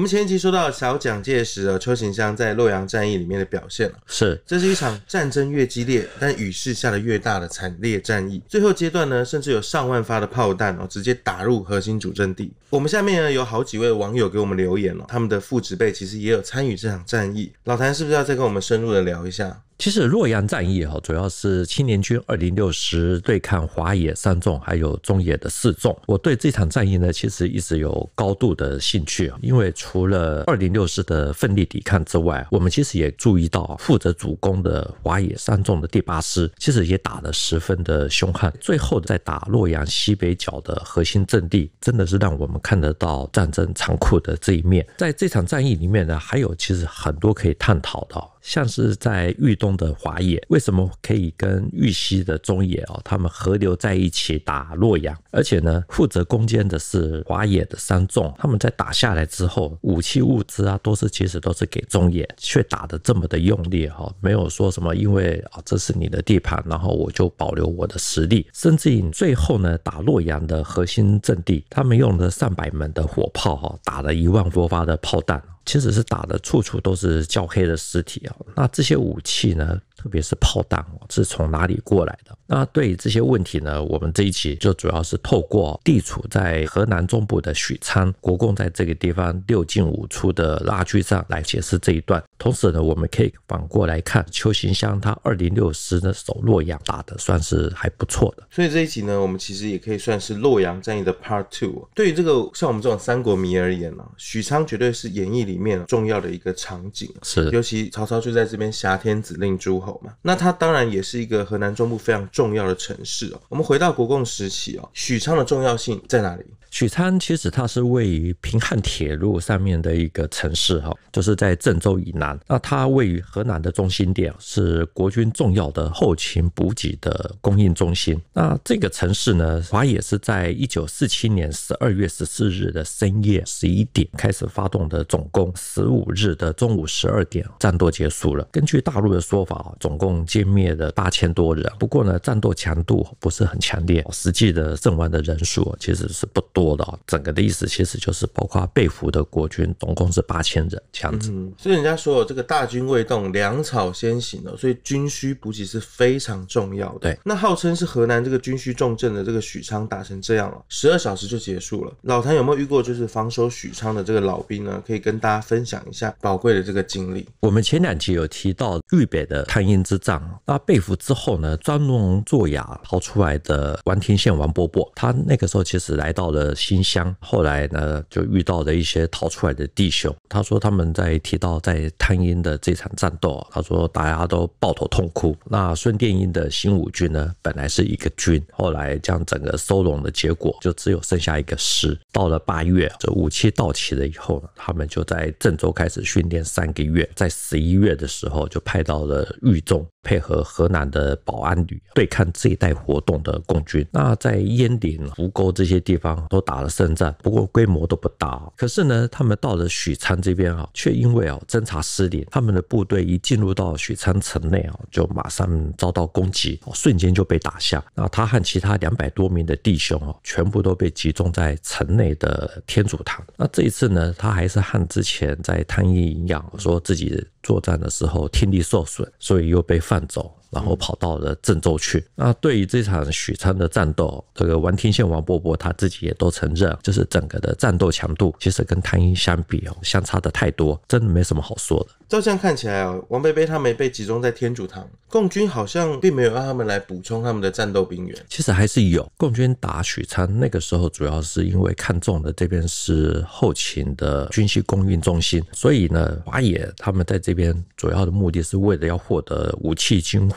我们前一集说到小蒋介石的邱行湘在洛阳战役里面的表现了，是这是一场战争越激烈，但雨势下的越大的惨烈战役。最后阶段呢，甚至有上万发的炮弹哦，直接打入核心主阵地。我们下面呢有好几位网友给我们留言哦，他们的父子辈其实也有参与这场战役。老谭是不是要再跟我们深入的聊一下？其实洛阳战役哈，主要是青年军二零六师对抗华野三纵，还有中野的四纵。我对这场战役呢，其实一直有高度的兴趣因为除了二零六师的奋力抵抗之外，我们其实也注意到，负责主攻的华野三纵的第八师，其实也打得十分的凶悍。最后在打洛阳西北角的核心阵地，真的是让我们看得到战争残酷的这一面。在这场战役里面呢，还有其实很多可以探讨的。像是在豫东的华野，为什么可以跟豫西的中野哦，他们合流在一起打洛阳，而且呢，负责攻坚的是华野的三纵，他们在打下来之后，武器物资啊，都是其实都是给中野，却打的这么的用力哈，没有说什么，因为啊，这是你的地盘，然后我就保留我的实力，甚至于最后呢，打洛阳的核心阵地，他们用的上百门的火炮哈，打了一万多发的炮弹。其实是打的处处都是较黑的尸体啊，那这些武器呢？特别是炮弹是从哪里过来的？那对于这些问题呢？我们这一期就主要是透过地处在河南中部的许昌，国共在这个地方六进五出的拉锯战来解释这一段。同时呢，我们可以反过来看邱行湘他二零六师的守洛阳打的算是还不错的。所以这一集呢，我们其实也可以算是洛阳战役的 Part Two。对于这个像我们这种三国迷而言啊，许昌绝对是演义里面重要的一个场景，是尤其曹操就在这边挟天子令诸侯。那它当然也是一个河南中部非常重要的城市哦。我们回到国共时期哦，许昌的重要性在哪里？许昌其实它是位于平汉铁路上面的一个城市，哈，就是在郑州以南。那它位于河南的中心点，是国军重要的后勤补给的供应中心。那这个城市呢，华野是在一九四七年十二月十四日的深夜十一点开始发动的总攻，十五日的中午十二点战斗结束了。根据大陆的说法啊，总共歼灭了八千多人。不过呢，战斗强度不是很强烈，实际的阵亡的人数其实是不多。多的整个的意思其实就是包括被俘的国军总共是八千人这样子，所以人家说这个大军未动，粮草先行哦，所以军需补给是非常重要的。对，那号称是河南这个军需重镇的这个许昌打成这样了，十二小时就结束了。老谭有没有遇过就是防守许昌的这个老兵呢？可以跟大家分享一下宝贵的这个经历。我们前两集有提到豫北的探阴之战，那被俘之后呢，装聋作哑逃出来的王天县王伯伯，他那个时候其实来到了。新乡后来呢，就遇到了一些逃出来的弟兄。他说他们在提到在探阴的这场战斗，他说大家都抱头痛哭。那孙殿英的新五军呢，本来是一个军，后来将整个收拢的结果，就只有剩下一个师。到了八月，这武器到齐了以后呢，他们就在郑州开始训练三个月，在十一月的时候就派到了豫中。配合河南的保安旅对抗这一带活动的共军，那在鄢陵、扶沟这些地方都打了胜仗，不过规模都不大。可是呢，他们到了许昌这边啊，却因为啊侦查失灵，他们的部队一进入到许昌城内啊，就马上遭到攻击，瞬间就被打下。那他和其他两百多名的弟兄啊，全部都被集中在城内的天主堂。那这一次呢，他还是和之前在汤阴一样，说自己。作战的时候听力受损，所以又被放走。然后跑到了郑州去。那对于这场许昌的战斗，这个王天宪、王伯伯他自己也都承认，就是整个的战斗强度，其实跟汤阴相比哦，相差的太多，真的没什么好说的。照这样看起来哦，王贝贝他们被集中在天主堂，共军好像并没有让他们来补充他们的战斗兵员。其实还是有，共军打许昌那个时候，主要是因为看中的这边是后勤的军需供应中心，所以呢，华野他们在这边主要的目的是为了要获得武器军。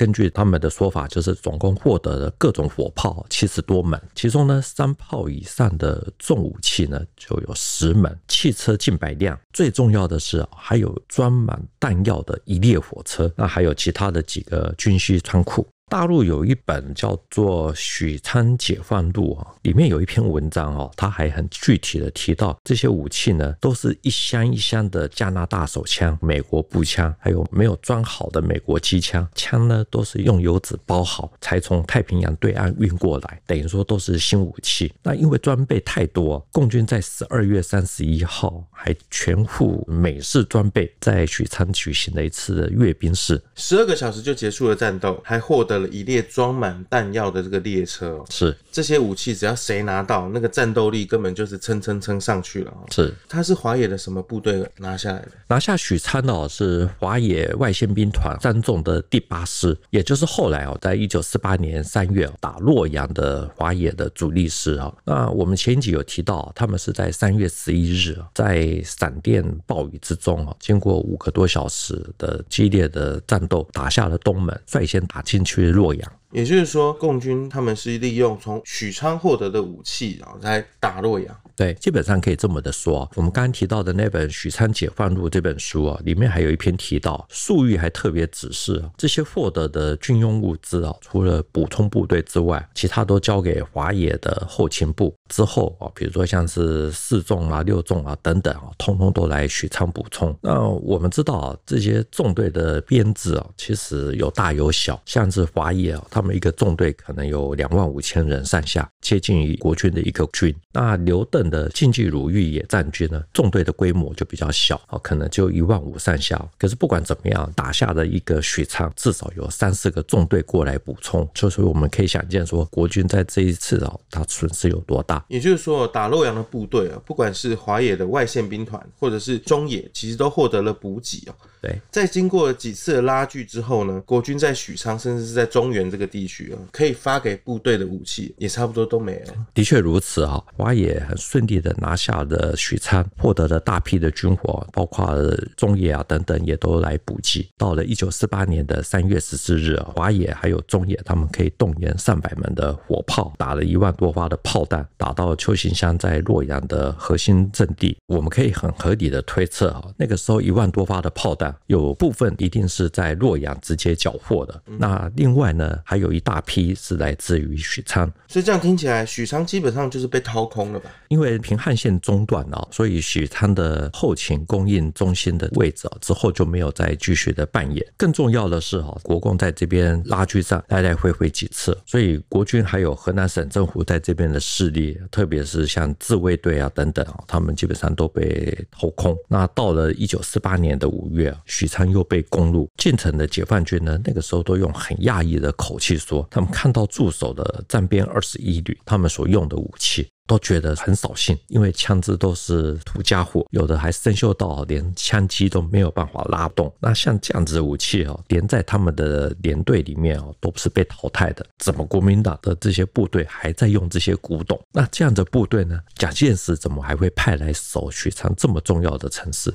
根据他们的说法，就是总共获得了各种火炮七十多门，其中呢三炮以上的重武器呢就有十门，汽车近百辆，最重要的是还有装满弹药的一列火车，那还有其他的几个军需仓库。大陆有一本叫做《许昌解放录》啊，里面有一篇文章哦，他还很具体的提到这些武器呢，都是一箱一箱的加拿大手枪、美国步枪，还有没有装好的美国机枪，枪呢都是用油纸包好，才从太平洋对岸运过来，等于说都是新武器。那因为装备太多，共军在十二月三十一号还全副美式装备在许昌举行了一次阅兵式，十二个小时就结束了战斗，还获得。一列装满弹药的这个列车，是。这些武器只要谁拿到，那个战斗力根本就是蹭蹭蹭上去了是，他是华野的什么部队拿下来的？拿下许昌的哦，是华野外线兵团三纵的第八师，也就是后来哦，在一九四八年三月打洛阳的华野的主力师啊。那我们前集有提到，他们是在三月十一日，在闪电暴雨之中啊，经过五个多小时的激烈的战斗，打下了东门，率先打进去洛阳。也就是说，共军他们是利用从许昌获得的武器，然后在打洛阳。对，基本上可以这么的说。我们刚刚提到的那本《许昌解放录》这本书啊，里面还有一篇提到，粟裕还特别指示，这些获得的军用物资啊，除了补充部队之外，其他都交给华野的后勤部。之后啊，比如说像是四纵啊、六纵啊等等啊，通通都来许昌补充。那我们知道啊，这些纵队的编制啊，其实有大有小。像是华野啊，他们一个纵队可能有两万五千人上下，接近于国军的一个军。那刘邓。的竞技如玉野战军呢，纵队的规模就比较小哦，可能就一万五上下。可是不管怎么样，打下的一个许昌，至少有三四个纵队过来补充，就是我们可以想见说，国军在这一次哦，他损失有多大。也就是说，打洛阳的部队啊，不管是华野的外线兵团，或者是中野，其实都获得了补给哦。对，在经过几次拉锯之后呢，国军在许昌，甚至是在中原这个地区啊，可以发给部队的武器也差不多都没了。的确如此啊，华野很顺。当地的拿下了许昌，获得了大批的军火，包括中野啊等等，也都来补给。到了一九四八年的三月十四日啊，华野还有中野，他们可以动员上百门的火炮，打了一万多发的炮弹，打到邱行湘在洛阳的核心阵地。我们可以很合理的推测啊，那个时候一万多发的炮弹，有部分一定是在洛阳直接缴获的，那另外呢，还有一大批是来自于许昌。所以这样听起来，许昌基本上就是被掏空了吧？因因为平汉线中断了，所以许昌的后勤供应中心的位置啊，之后就没有再继续的扮演。更重要的是，啊，国共在这边拉锯战来来回回几次，所以国军还有河南省政府在这边的势力，特别是像自卫队啊等等，啊，他们基本上都被掏空。那到了一九四八年的五月，许昌又被攻入。进城的解放军呢，那个时候都用很压抑的口气说，他们看到驻守的站边二十一旅，他们所用的武器。都觉得很扫兴，因为枪支都是土家伙，有的还生锈到连枪机都没有办法拉动。那像这样子的武器哦，连在他们的连队里面哦，都不是被淘汰的。怎么国民党的这些部队还在用这些古董？那这样的部队呢？蒋介石怎么还会派来守许昌这么重要的城市？